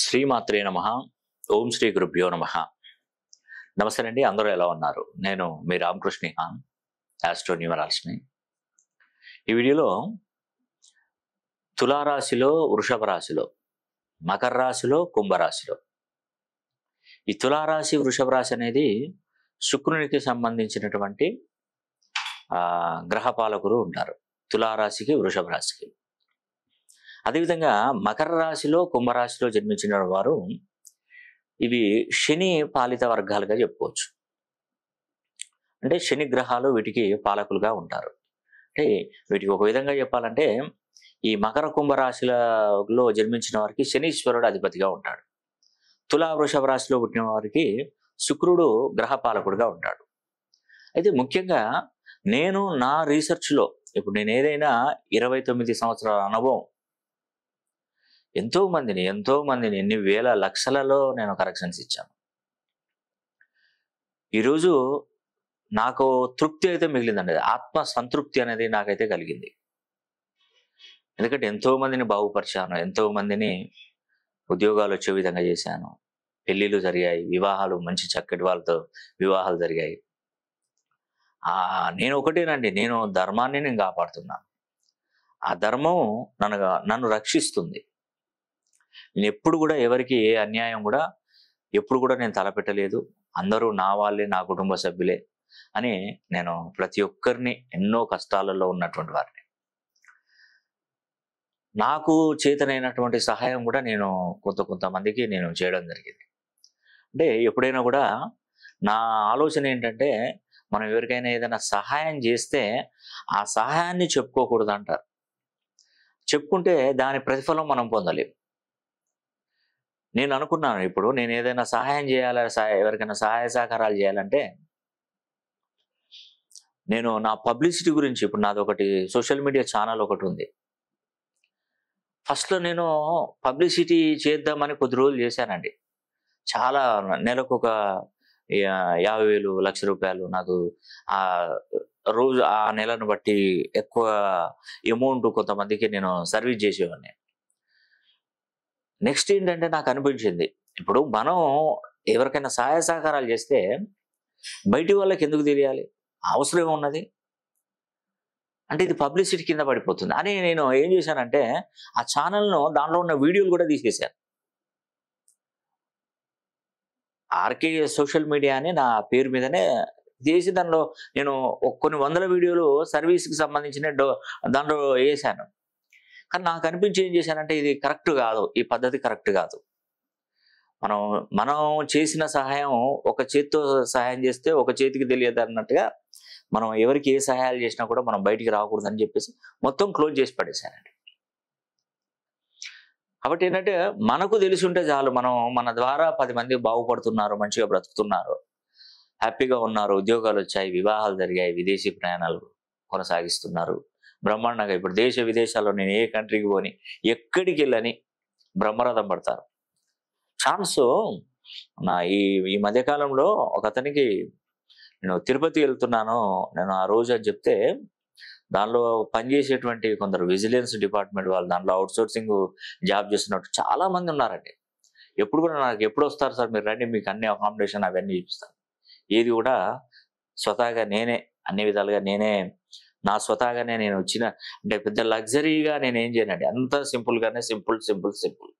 శ్రీమాత్రే నమ ఓం శ్రీ గురుభ్యో నమ నమస్తే అండి అందరూ ఎలా ఉన్నారు నేను మీ రామకృష్ణ హాన్ యాస్ట్రో న్యూమరాల్స్ని ఈ వీడియోలో తులారాశిలో వృషభ రాశిలో మకర రాశిలో కుంభరాశిలో ఈ తులారాశి వృషభ రాశి అనేది శుక్రునికి సంబంధించినటువంటి గ్రహపాలకులు ఉంటారు తులారాశికి వృషభ రాశికి అదేవిధంగా మకర రాశిలో కుంభరాశిలో జన్మించిన వారు ఇవి శని పాలిత వర్గాలుగా చెప్పుకోవచ్చు అంటే శని గ్రహాలు వీటికి పాలకులుగా ఉంటారు అంటే వీటికి ఒక విధంగా చెప్పాలంటే ఈ మకర కుంభరాశిలో జన్మించిన వారికి శనీశ్వరుడు అధిపతిగా ఉంటాడు తులా వృషభ రాశిలో పుట్టిన వారికి శుక్రుడు గ్రహ పాలకుడుగా ఉంటాడు అయితే ముఖ్యంగా నేను నా రీసెర్చ్లో ఇప్పుడు నేను ఏదైనా ఇరవై తొమ్మిది సంవత్సరాల అనుభవం ఎంతో మందిని ఎంతో మందిని ఎన్ని వేల లక్షలలో నేను కరెక్షన్స్ ఇచ్చాను ఈరోజు నాకు తృప్తి అయితే మిగిలిందండి ఆత్మ సంతృప్తి అనేది నాకైతే కలిగింది ఎందుకంటే ఎంతో మందిని బాగుపరిచాను ఎంతో మందిని ఉద్యోగాలు వచ్చే విధంగా చేశాను పెళ్ళిళ్ళు జరిగాయి వివాహాలు మంచి చక్కటి వాళ్ళతో వివాహాలు జరిగాయి నేను ఒకటేనండి నేను ధర్మాన్ని నేను కాపాడుతున్నాను ఆ ధర్మం నన్ను నన్ను రక్షిస్తుంది నేను ఎప్పుడు కూడా ఎవరికి ఏ అన్యాయం కూడా ఎప్పుడు కూడా నేను తలపెట్టలేదు అందరూ నా వాళ్ళే నా కుటుంబ సభ్యులే అని నేను ప్రతి ఒక్కరిని ఎన్నో కష్టాలలో ఉన్నటువంటి వారిని నాకు చేతనైనటువంటి సహాయం కూడా నేను కొంత కొంతమందికి నేను చేయడం జరిగింది అంటే ఎప్పుడైనా కూడా నా ఆలోచన ఏంటంటే మనం ఎవరికైనా ఏదైనా సహాయం చేస్తే ఆ సహాయాన్ని చెప్పుకోకూడదు అంటారు చెప్పుకుంటే దాని ప్రతిఫలం మనం పొందలేము నేను అనుకున్నాను ఇప్పుడు నేను ఏదైనా సహాయం సహాయ ఎవరికైనా సహాయ సహకారాలు చేయాలంటే నేను నా పబ్లిసిటీ గురించి ఇప్పుడు నాది ఒకటి సోషల్ మీడియా ఛానల్ ఒకటి ఉంది ఫస్ట్లో నేను పబ్లిసిటీ చేద్దామని కొద్ది రోజులు చేశానండి చాలా నెలకు ఒక యాభై వేలు లక్ష రూపాయలు నాకు ఆ రోజు ఆ నెలను బట్టి ఎక్కువ అమౌంట్ కొంతమందికి నేను సర్వీస్ చేసేవాడిని నెక్స్ట్ ఏంటంటే నాకు అనిపించింది ఇప్పుడు మనం ఎవరికైనా సహాయ సహకారాలు చేస్తే బయటి వాళ్ళకి ఎందుకు తెలియాలి అవసరం ఉన్నది అంటే ఇది పబ్లిసిటీ కింద పడిపోతుంది అని నేను ఏం చేశానంటే ఆ ఛానల్ను దాంట్లో ఉన్న వీడియోలు కూడా తీసేశాను ఆర్కే సోషల్ మీడియా అని నా పేరు మీదనే చేసి దానిలో నేను కొన్ని వందల వీడియోలు సర్వీస్కి సంబంధించిన దాంట్లో వేసాను కానీ నాకు అనిపించి ఏం చేశానంటే ఇది కరెక్ట్ కాదు ఈ పద్ధతి కరెక్ట్ కాదు మనం మనం చేసిన సహాయం ఒక చేతితో సహాయం చేస్తే ఒక చేతికి తెలియదు అన్నట్టుగా మనం ఎవరికి ఏ సహాయాలు చేసినా కూడా మనం బయటికి రాకూడదు అని చెప్పేసి మొత్తం క్లోజ్ చేసి పడేశానండి కాబట్టి ఏంటంటే మనకు తెలిసి ఉంటే చాలు మనం మన ద్వారా పది మంది బాగుపడుతున్నారు మంచిగా బ్రతుకుతున్నారు హ్యాపీగా ఉన్నారు ఉద్యోగాలు వచ్చాయి వివాహాలు జరిగాయి విదేశీ ప్రయాణాలు కొనసాగిస్తున్నారు బ్రహ్మాండంగా ఇప్పుడు దేశ విదేశాల్లో నేను ఏ కంట్రీకి పోని ఎక్కడికి వెళ్ళని బ్రహ్మరథం పడతారు ఛాన్స్ నా ఈ ఈ మధ్యకాలంలో ఒక అతనికి నేను తిరుపతి వెళ్తున్నాను నేను ఆ రోజు అని చెప్తే దానిలో పనిచేసేటువంటి కొందరు విజిలెన్స్ డిపార్ట్మెంట్ వాళ్ళు దానిలో అవుట్సోర్సింగ్ జాబ్ చేస్తున్నట్టు చాలా మంది ఉన్నారండి ఎప్పుడు కూడా నాకు ఎప్పుడు వస్తారు సార్ మీరు రండి మీకు అన్ని అకామిడేషన్ అవన్నీ చూపిస్తాను ఏది కూడా స్వతహాగా నేనే అన్ని విధాలుగా నేనే నా స్వతహాగానే నేను వచ్చిన అంటే పెద్ద లగ్జరీగా నేను ఏం చేయనండి అంత సింపుల్గానే సింపుల్ సింపుల్ సింపుల్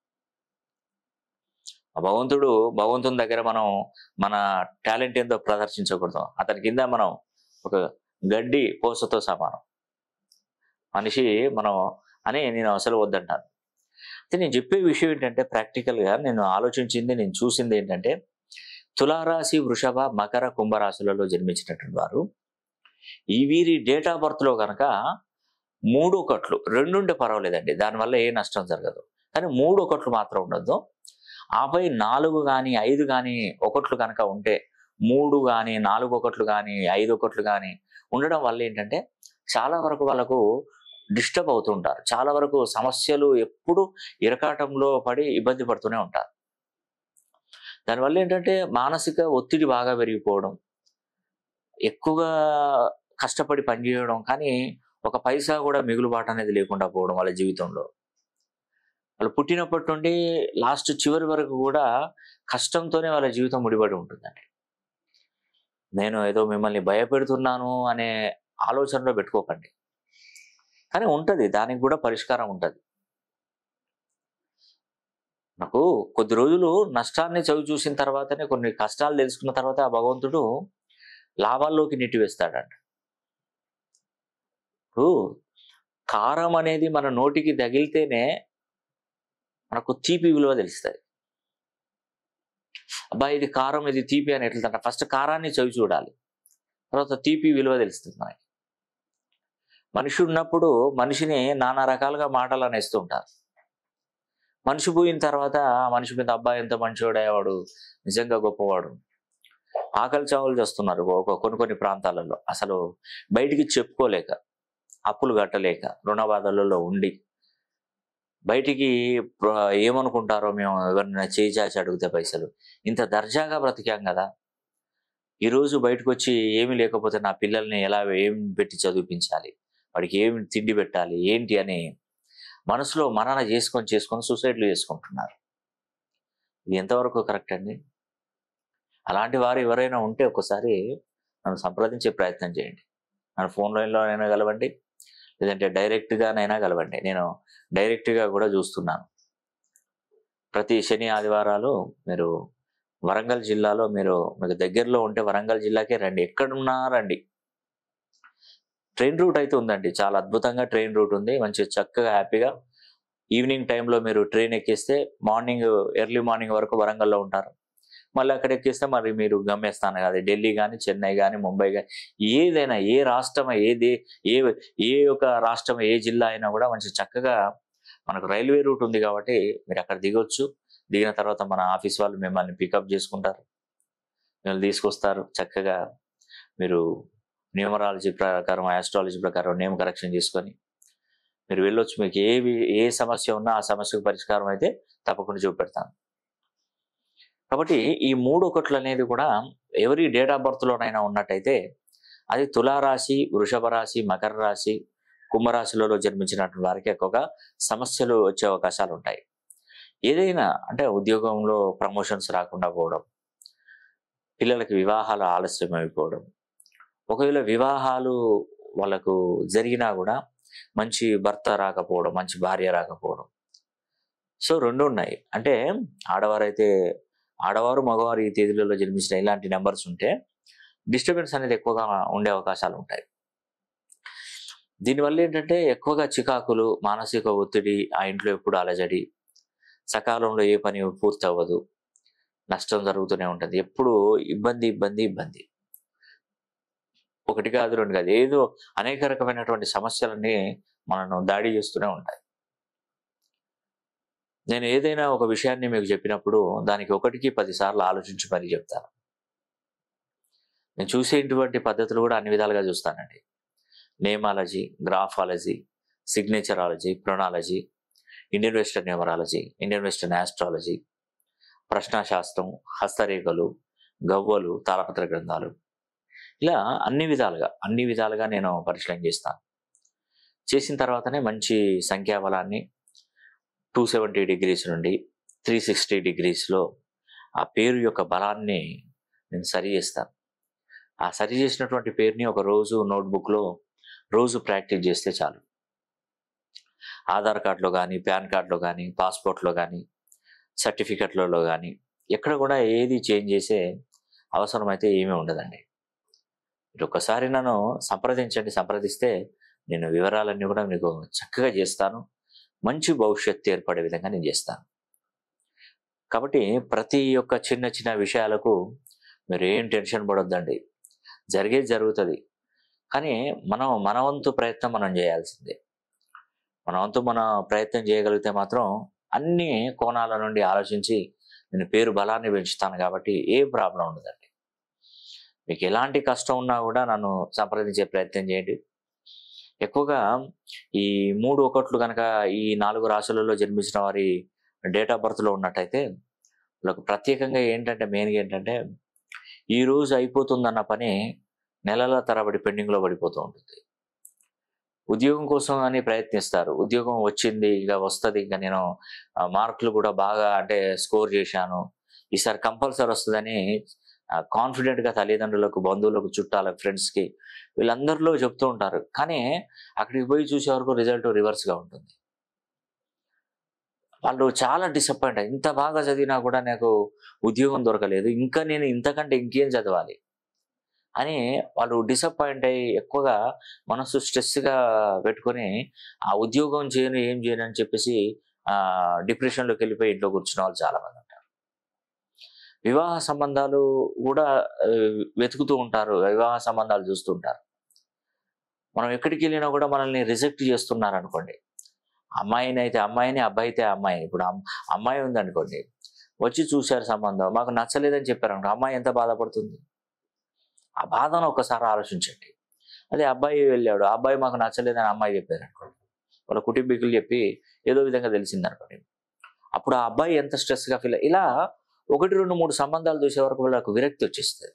భగవంతుడు భగవంతుని దగ్గర మనం మన టాలెంట్ ఏందో ప్రదర్శించకూడదు అతని కింద మనం ఒక గడ్డి పోసతో సమానం మనిషి మనం అని నేను అసలు వద్దంటాను అయితే నేను చెప్పే విషయం ఏంటంటే ప్రాక్టికల్గా నేను ఆలోచించింది నేను చూసింది ఏంటంటే తులారాశి వృషభ మకర కుంభరాశులలో జన్మించినటువంటి వారు ఈ వీరి డేట్ ఆఫ్ బర్త్లో కనుక మూడు ఒకట్లు రెండుంటే పర్వాలేదండి దానివల్ల ఏ నష్టం జరగదు కానీ మూడు ఒకట్లు మాత్రం ఉండద్దు ఆపై నాలుగు కానీ ఐదు కానీ ఒకట్లు కనుక ఉంటే మూడు కానీ నాలుగు ఒకట్లు కానీ ఐదు ఒకట్లు కానీ ఉండడం వల్ల ఏంటంటే చాలా వరకు వాళ్ళకు డిస్టర్బ్ అవుతుంటారు చాలా వరకు సమస్యలు ఎప్పుడు ఇరకాటంలో పడి ఇబ్బంది పడుతూనే ఉంటారు దానివల్ల ఏంటంటే మానసిక ఒత్తిడి బాగా పెరిగిపోవడం ఎక్కువగా కష్టపడి పనిచేయడం కానీ ఒక పైసా కూడా మిగులుబాటు అనేది లేకుండా పోవడం వాళ్ళ జీవితంలో వాళ్ళు పుట్టినప్పటి నుండి లాస్ట్ చివరి వరకు కూడా కష్టంతోనే వాళ్ళ జీవితం ముడిపడి ఉంటుందండి నేను ఏదో మిమ్మల్ని భయపెడుతున్నాను అనే ఆలోచనలో పెట్టుకోకండి కానీ ఉంటుంది దానికి కూడా పరిష్కారం ఉంటుంది నాకు కొద్ది రోజులు నష్టాన్ని చవి చూసిన తర్వాతనే కొన్ని కష్టాలు తెలుసుకున్న తర్వాత ఆ భగవంతుడు లాభాల్లోకి నెట్టివేస్తాడంట ఇప్పుడు కారం అనేది మన నోటికి తగిలితేనే మనకు తీపి విలువ తెలుస్తుంది అబ్బాయి ఇది కారం ఇది తీపి అని ఎట్లుందంట ఫస్ట్ కారాన్ని చవి చూడాలి తర్వాత తీపి విలువ తెలుస్తుంది మనకి మనిషి ఉన్నప్పుడు మనిషిని నానా రకాలుగా మాటలు అనేస్తూ ఉంటారు మనిషి పోయిన తర్వాత మనిషి మీద అబ్బాయి ఎంత మంచివాడేవాడు నిజంగా గొప్పవాడు ఆకలి చావులు చేస్తున్నారు ఒక కొన్ని కొన్ని ప్రాంతాలలో అసలు బయటికి చెప్పుకోలేక అప్పులు కట్టలేక రుణబాధలలో ఉండి బయటికి ఏమనుకుంటారో మేము ఎవరిని చేయి చాచి అడిగితే పైసలు ఇంత దర్జాగా బ్రతికాం కదా ఈరోజు బయటకు వచ్చి ఏమి లేకపోతే నా పిల్లల్ని ఎలా ఏం పెట్టి చదివించాలి వాడికి ఏమి తిండి పెట్టాలి ఏంటి అని మనసులో మనన చేసుకొని చేసుకొని సూసైడ్లు చేసుకుంటున్నారు ఇది ఎంతవరకు కరెక్ట్ అండి అలాంటి వారు ఎవరైనా ఉంటే ఒకసారి నన్ను సంప్రదించే ప్రయత్నం చేయండి నన్ను ఫోన్ అయినా కలవండి లేదంటే డైరెక్ట్గానైనా కలవండి నేను డైరెక్ట్గా కూడా చూస్తున్నాను ప్రతి శని ఆదివారాలు మీరు వరంగల్ జిల్లాలో మీరు మీకు దగ్గరలో ఉంటే వరంగల్ జిల్లాకే రండి ఎక్కడున్నా రండి ట్రైన్ రూట్ అయితే ఉందండి చాలా అద్భుతంగా ట్రైన్ రూట్ ఉంది మంచి చక్కగా హ్యాపీగా ఈవినింగ్ టైంలో మీరు ట్రైన్ ఎక్కిస్తే మార్నింగ్ ఎర్లీ మార్నింగ్ వరకు వరంగల్లో ఉంటారు మళ్ళీ అక్కడ ఎక్కిస్తే మరి మీరు గమ్యస్థానం కాదు ఢిల్లీ కానీ చెన్నై కానీ ముంబై కానీ ఏదైనా ఏ రాష్ట్రం ఏది ఏ ఏ ఒక రాష్ట్రం ఏ జిల్లా అయినా కూడా మంచి చక్కగా మనకు రైల్వే రూట్ ఉంది కాబట్టి మీరు అక్కడ దిగొచ్చు దిగిన తర్వాత మన ఆఫీస్ వాళ్ళు మిమ్మల్ని పికప్ చేసుకుంటారు మిమ్మల్ని తీసుకొస్తారు చక్కగా మీరు న్యూమరాలజీ ప్రకారం ఆస్ట్రాలజీ ప్రకారం నేమ్ కరెక్షన్ చేసుకొని మీరు వెళ్ళొచ్చు మీకు ఏ ఏ సమస్య ఉన్నా ఆ సమస్యకు పరిష్కారం అయితే తప్పకుండా చూపెడతాను కాబట్టి ఈ మూడు ఒకట్లు అనేది కూడా ఎవరి డేట్ ఆఫ్ బర్త్లోనైనా ఉన్నట్టయితే అది తులారాశి వృషభ రాశి మకర రాశి కుంభరాశిలలో జన్మించినటువంటి వారికి ఎక్కువగా సమస్యలు వచ్చే అవకాశాలు ఉంటాయి ఏదైనా అంటే ఉద్యోగంలో ప్రమోషన్స్ రాకుండా పోవడం పిల్లలకి వివాహాలు ఆలస్యం అయిపోవడం ఒకవేళ వివాహాలు వాళ్ళకు జరిగినా కూడా మంచి భర్త రాకపోవడం మంచి భార్య రాకపోవడం సో రెండు ఉన్నాయి అంటే ఆడవారైతే ఆడవారు మగవారు ఈ తేదీలలో జన్మించిన ఇలాంటి నెంబర్స్ ఉంటే డిస్టర్బెన్స్ అనేది ఎక్కువగా ఉండే అవకాశాలు ఉంటాయి దీనివల్ల ఏంటంటే ఎక్కువగా చికాకులు మానసిక ఒత్తిడి ఆ ఇంట్లో ఎప్పుడు అలజడి సకాలంలో ఏ పని పూర్తి అవ్వదు నష్టం జరుగుతూనే ఉంటుంది ఎప్పుడు ఇబ్బంది ఇబ్బంది ఇబ్బంది ఒకటి కాదు రెండు కాదు ఏదో అనేక రకమైనటువంటి సమస్యలన్నీ మనను దాడి చేస్తూనే ఉంటాయి నేను ఏదైనా ఒక విషయాన్ని మీకు చెప్పినప్పుడు దానికి ఒకటికి పదిసార్లు ఆలోచించి మరీ చెప్తాను నేను చూసేటువంటి పద్ధతులు కూడా అన్ని విధాలుగా చూస్తానండి nameology graphology signatureology pronology Indian western numerology Indian western astrology ప్రశ్నాశాస్త్రం హస్తరేఖలు గవ్వలు తాళపత్ర గ్రంథాలు ఇలా అన్ని విధాలుగా అన్ని విధాలుగా నేను పరిశీలన చేస్తాను చేసిన తర్వాతనే మంచి సంఖ్యాబలాన్ని టూ సెవెంటీ డిగ్రీస్ నుండి త్రీ సిక్స్టీ డిగ్రీస్లో ఆ పేరు యొక్క బలాన్ని నేను సరి చేస్తాను ఆ సరి చేసినటువంటి పేరుని ఒక రోజు నోట్బుక్లో రోజు ప్రాక్టీస్ చేస్తే చాలు ఆధార్ కార్డులో కానీ పాన్ కార్డులో కానీ పాస్పోర్ట్లో కానీ సర్టిఫికెట్లలో కానీ ఎక్కడ కూడా ఏది చేంజ్ చేసే అవసరం అయితే ఏమీ ఉండదండి మీరు ఒకసారి నన్ను సంప్రదించండి సంప్రదిస్తే నేను వివరాలన్నీ కూడా మీకు చక్కగా చేస్తాను మంచి భవిష్యత్తు ఏర్పడే విధంగా నేను చేస్తాను కాబట్టి ప్రతి ఒక్క చిన్న చిన్న విషయాలకు మీరు ఏం టెన్షన్ పడొద్దండి జరిగేది జరుగుతుంది కానీ మనం మన వంతు ప్రయత్నం మనం చేయాల్సిందే మన వంతు మన ప్రయత్నం చేయగలిగితే మాత్రం అన్ని కోణాల నుండి ఆలోచించి నేను పేరు బలాన్ని పెంచుతాను కాబట్టి ఏ ప్రాబ్లం ఉండదండి మీకు ఎలాంటి కష్టం ఉన్నా కూడా నన్ను సంప్రదించే ప్రయత్నం చేయండి ఎక్కువగా ఈ మూడు ఒకట్లు కనుక ఈ నాలుగు రాశులలో జన్మించిన వారి డేట్ ఆఫ్ బర్త్లో ఉన్నట్టయితే వాళ్ళకు ప్రత్యేకంగా ఏంటంటే మెయిన్గా ఏంటంటే ఈ రోజు అయిపోతుందన్న పని నెలల తరబడి పెండింగ్లో పడిపోతూ ఉంటుంది ఉద్యోగం కోసం అని ప్రయత్నిస్తారు ఉద్యోగం వచ్చింది ఇంకా వస్తుంది ఇంకా నేను మార్కులు కూడా బాగా అంటే స్కోర్ చేశాను ఈసారి కంపల్సరీ వస్తుందని కాన్ఫిడెంట్గా తల్లిదండ్రులకు బంధువులకు చుట్టాలకు ఫ్రెండ్స్కి వీళ్ళందరిలో చెప్తూ ఉంటారు కానీ అక్కడికి పోయి చూసే వరకు రిజల్ట్ రివర్స్గా ఉంటుంది వాళ్ళు చాలా డిసప్పాయింట్ ఇంత బాగా చదివినా కూడా నాకు ఉద్యోగం దొరకలేదు ఇంకా నేను ఇంతకంటే ఇంకేం చదవాలి అని వాళ్ళు డిసప్పాయింట్ అయ్యి ఎక్కువగా మనసు స్ట్రెస్గా పెట్టుకొని ఆ ఉద్యోగం చేయను ఏం చేయను అని చెప్పేసి డిప్రెషన్లోకి వెళ్ళిపోయి ఇంట్లో కూర్చున్న వాళ్ళు చాలామంది వివాహ సంబంధాలు కూడా వెతుకుతూ ఉంటారు వివాహ సంబంధాలు చూస్తూ ఉంటారు మనం ఎక్కడికి వెళ్ళినా కూడా మనల్ని రిజెక్ట్ చేస్తున్నారు అనుకోండి అమ్మాయిని అయితే అమ్మాయిని అబ్బాయి అయితే అమ్మాయి ఇప్పుడు అమ్మాయి ఉందనుకోండి వచ్చి చూశారు సంబంధం మాకు నచ్చలేదని చెప్పారు అనుకో అమ్మాయి ఎంత బాధపడుతుంది ఆ బాధను ఒకసారి ఆలోచించండి అదే అబ్బాయి వెళ్ళాడు అబ్బాయి మాకు నచ్చలేదని అమ్మాయి చెప్పారు అనుకోండి వాళ్ళ కుటుంబీకులు చెప్పి ఏదో విధంగా తెలిసిందనుకోండి అప్పుడు ఆ అబ్బాయి ఎంత స్ట్రెస్గా ఫీల్ ఇలా ఒకటి రెండు మూడు సంబంధాలు చూసే వరకు వాళ్ళకు విరక్తి వచ్చేస్తుంది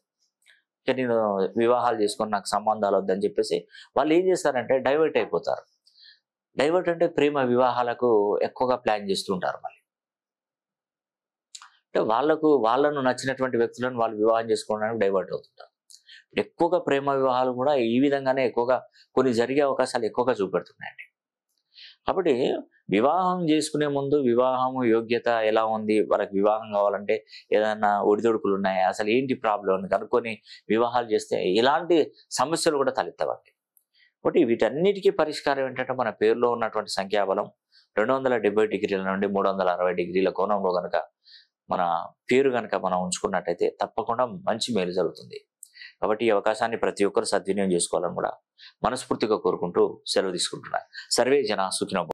ఇక నేను వివాహాలు చేసుకొని నాకు సంబంధాలు వద్దని చెప్పేసి వాళ్ళు ఏం చేస్తారంటే డైవర్ట్ అయిపోతారు డైవర్ట్ అంటే ప్రేమ వివాహాలకు ఎక్కువగా ప్లాన్ చేస్తుంటారు మళ్ళీ అంటే వాళ్ళకు వాళ్ళను నచ్చినటువంటి వ్యక్తులను వాళ్ళు వివాహం చేసుకోవడానికి డైవర్ట్ అవుతుంటారు ఎక్కువగా ప్రేమ వివాహాలు కూడా ఈ విధంగానే ఎక్కువగా కొన్ని జరిగే అవకాశాలు ఎక్కువగా చూపెడుతున్నాయండి కాబట్టి వివాహం చేసుకునే ముందు వివాహం యోగ్యత ఎలా ఉంది వాళ్ళకి వివాహం కావాలంటే ఏదైనా ఒడిదొడుకులు ఉన్నాయా అసలు ఏంటి ప్రాబ్లం అని కనుక్కొని వివాహాలు చేస్తే ఇలాంటి సమస్యలు కూడా తలెత్తవండి కాబట్టి వీటన్నిటికీ పరిష్కారం ఏంటంటే మన పేరులో ఉన్నటువంటి సంఖ్యాబలం రెండు వందల డెబ్బై డిగ్రీల నుండి మూడు వందల అరవై డిగ్రీల కోణంలో కనుక మన పేరు కనుక మనం ఉంచుకున్నట్టయితే తప్పకుండా మంచి మేలు జరుగుతుంది కాబట్టి ఈ అవకాశాన్ని ప్రతి ఒక్కరు సద్వినియోగం చేసుకోవాలని కూడా మనస్ఫూర్తిగా కోరుకుంటూ సెలవు తీసుకుంటున్నారు సర్వే జన సుఖినో